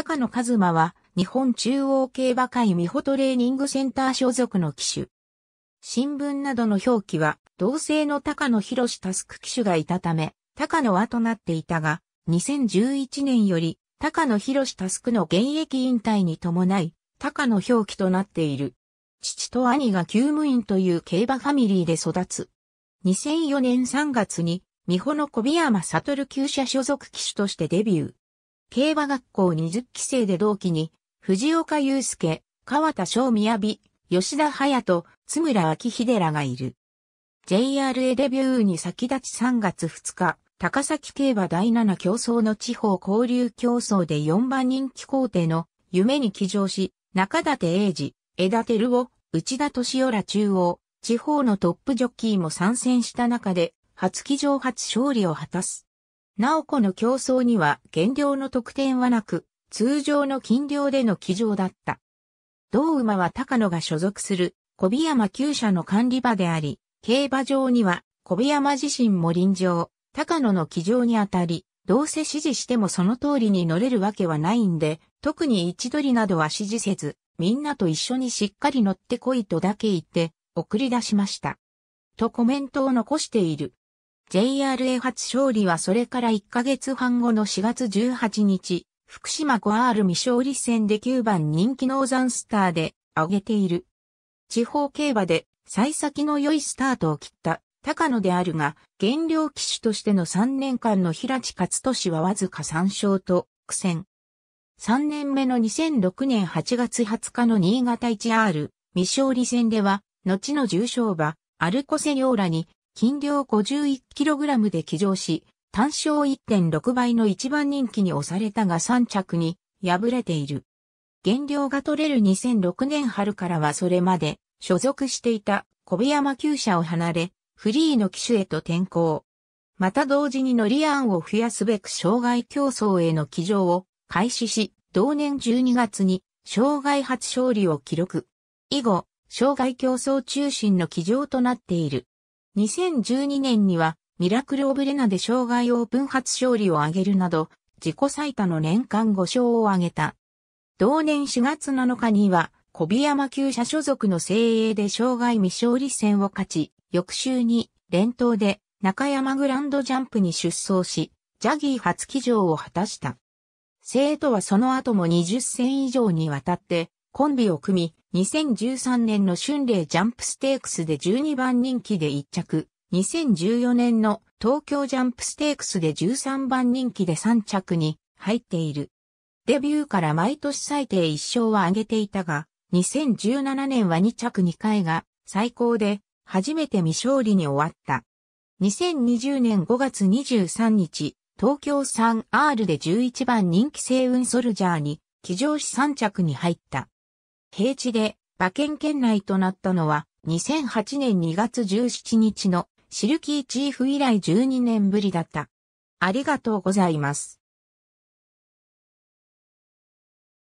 高野和馬は、日本中央競馬会美穂トレーニングセンター所属の騎手。新聞などの表記は、同性の高野博士タスク騎手がいたため、高野はとなっていたが、2011年より、高野博士タスクの現役引退に伴い、高野表記となっている。父と兄が休務員という競馬ファミリーで育つ。2004年3月に、美穂の小宮山悟厩舎所属騎手としてデビュー。競馬学校20期生で同期に、藤岡祐介、川田翔雅、吉田隼人、津村明秀らがいる。JRA デビューに先立ち3月2日、高崎競馬第7競争の地方交流競争で4番人気皇帝の夢に騎乗し、中立英二、枝照夫、内田敏夫ら中央、地方のトップジョッキーも参戦した中で、初騎乗初勝利を果たす。なおこの競争には減量の得点はなく、通常の金量での騎乗だった。同馬は高野が所属する小美山厩舎の管理場であり、競馬場には小美山自身も臨場、高野の騎乗にあたり、どうせ指示してもその通りに乗れるわけはないんで、特に一取りなどは指示せず、みんなと一緒にしっかり乗ってこいとだけ言って、送り出しました。とコメントを残している。JRA 初勝利はそれから1ヶ月半後の4月18日、福島5アール未勝利戦で9番人気ノーザンスターで上げている。地方競馬で幸先の良いスタートを切った高野であるが、減量騎手としての3年間の平地勝利はわずか3勝と苦戦。3年目の2006年8月20日の新潟 1R 未勝利戦では、後の重賞馬、アルコセリオーラに斤量 51kg で騎乗し、単勝1.6倍の一番人気に押されたが3着に敗れている。減量が取れる2006年春からはそれまで所属していた小部山厩舎を離れ、フリーの機種へと転向。また同時に乗り案を増やすべく障害競争への騎乗を開始し、同年12月に障害初勝利を記録。以後、障害競争中心の騎乗となっている。2012年にはミラクル・オブ・レナで障害オープン初勝利を挙げるなど、自己最多の年間5勝を挙げた。同年4月7日には、小宮山級社所属の精鋭で障害未勝利戦を勝ち、翌週に連投で中山グランドジャンプに出走し、ジャギー初騎乗を果たした。生徒はその後も20戦以上にわたってコンビを組み、2013年の春麗ジャンプステークスで12番人気で1着、2014年の東京ジャンプステークスで13番人気で3着に入っている。デビューから毎年最低1勝は上げていたが、2017年は2着2回が最高で初めて未勝利に終わった。2020年5月23日、東京 3R で11番人気星雲ソルジャーに、騎乗し3着に入った。平地で馬券圏内となったのは2008年2月17日のシルキーチーフ以来12年ぶりだった。ありがとうございます。